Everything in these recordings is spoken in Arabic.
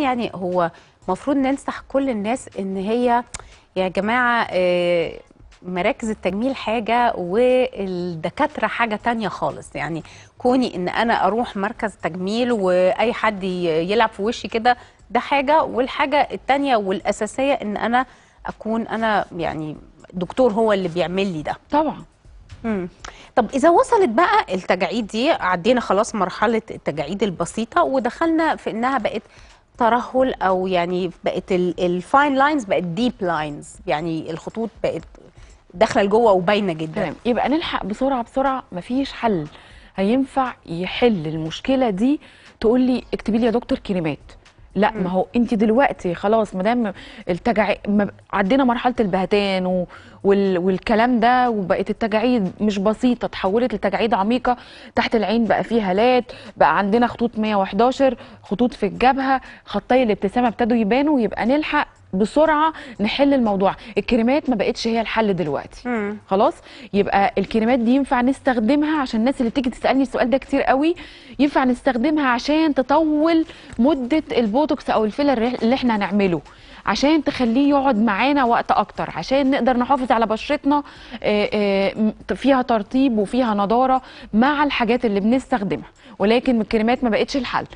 يعني هو المفروض ننصح كل الناس ان هي يا جماعه آه، مراكز التجميل حاجة والدكاترة حاجة تانية خالص يعني كوني ان انا اروح مركز تجميل واي حد يلعب في وشي كده ده حاجة والحاجة التانية والاساسية ان انا اكون انا يعني دكتور هو اللي بيعمل لي ده طبعا مم. طب اذا وصلت بقى التجاعيد دي عدينا خلاص مرحله التجاعيد البسيطه ودخلنا في انها بقت ترهل او يعني بقت الفاين لاينز بقت ديب لاينز يعني الخطوط بقت داخله لجوه وباينه جدا تمام يبقى نلحق بسرعه بسرعه مفيش حل هينفع يحل المشكله دي تقول لي اكتبي لي يا دكتور كريمات لا ما هو انت دلوقتي خلاص ما دام التجاعيد عدينا مرحله البهتان و... وال... والكلام ده وبقت التجاعيد مش بسيطه تحولت لتجاعيد عميقه تحت العين بقى فيها هالات بقى عندنا خطوط 111 خطوط في الجبهه خطي الابتسامه ابتدوا يبانوا يبقى نلحق بسرعه نحل الموضوع الكريمات ما بقتش هي الحل دلوقتي مم. خلاص يبقى الكريمات دي ينفع نستخدمها عشان الناس اللي بتيجي تسالني السؤال ده كتير قوي ينفع نستخدمها عشان تطول مده البوتوكس او الفيلر اللي احنا هنعمله عشان تخليه يقعد معانا وقت اكتر عشان نقدر نحافظ على بشرتنا آه، آه، فيها ترطيب وفيها نضاره مع الحاجات اللي بنستخدمها ولكن الكريمات ما بقتش الحل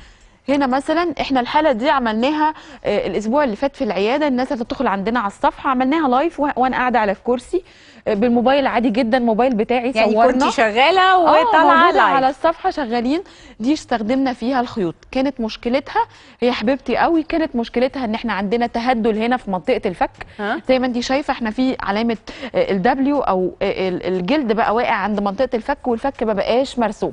هنا مثلا احنا الحاله دي عملناها آه، الاسبوع اللي فات في العياده الناس هتدخل عندنا على الصفحه عملناها لايف وانا قاعده على الكرسي آه، بالموبايل عادي جدا الموبايل بتاعي يعني صورنا كنت شغاله آه، وطالعه لايف على الصفحه شغالين دي استخدمنا فيها الخيوط كانت مشكلتها هي حبيبتي قوي كانت مشكلتها ان احنا عندنا تهدل هنا في منطقه الفك زي ما انت شايفه احنا في علامه الدبليو او الجلد بقى واقع عند منطقه الفك والفك ما بقاش مرسوم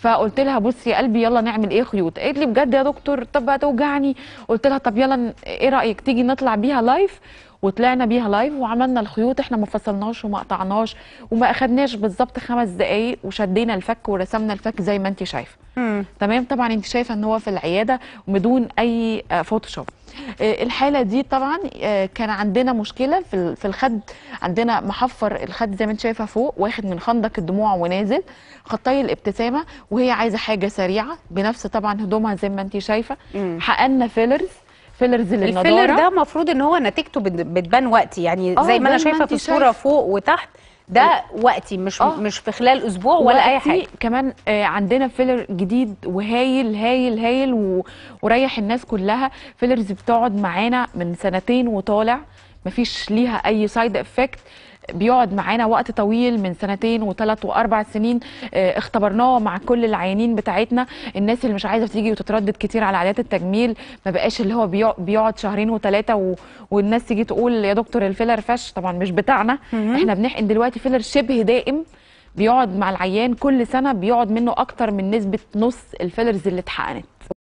فقلت لها بصي يا قلبي يلا نعمل ايه خيوط قالت لي بجد يا دكتور طب هتوجعني قلت لها طب يلا ايه رايك تيجي نطلع بيها لايف وطلعنا بيها لايف وعملنا الخيوط احنا ما فصلناش وما قطعناش وما اخدناش بالظبط خمس دقايق وشدينا الفك ورسمنا الفك زي ما انت شايفه تمام طبعا انت شايفه ان هو في العياده بدون اي فوتوشوب آه، آه، الحاله دي طبعا آه، كان عندنا مشكله في الخد عندنا محفر الخد زي ما انت شايفه فوق واخد من خندق الدموع ونازل خطي الابتسامه وهي عايزه حاجه سريعه بنفس طبعا هدومها زي ما انت شايفه حقنا فيلرز فيلرز للنضاره الفيلر ده المفروض ان هو نتيجته بتبان وقتي يعني آه، زي ما انا شايفه في الصوره فوق وتحت ده وقتي مش آه. مش في خلال اسبوع ولا اي حاجه كمان آه عندنا فيلر جديد وهايل هايل هايل و... وريح الناس كلها فيلرز بتقعد معانا من سنتين وطالع مفيش ليها اي سايد افكت بيقعد معانا وقت طويل من سنتين وثلاث واربع سنين آه، اختبرناه مع كل العيانين بتاعتنا الناس اللي مش عايزه تيجي وتتردد كتير على عادات التجميل ما بقاش اللي هو بيقعد شهرين وثلاثه و... والناس تيجي تقول يا دكتور الفيلر فش طبعا مش بتاعنا احنا بنحقن دلوقتي فيلر شبه دائم بيقعد مع العيان كل سنه بيقعد منه اكتر من نسبه نص الفيلرز اللي اتحقنت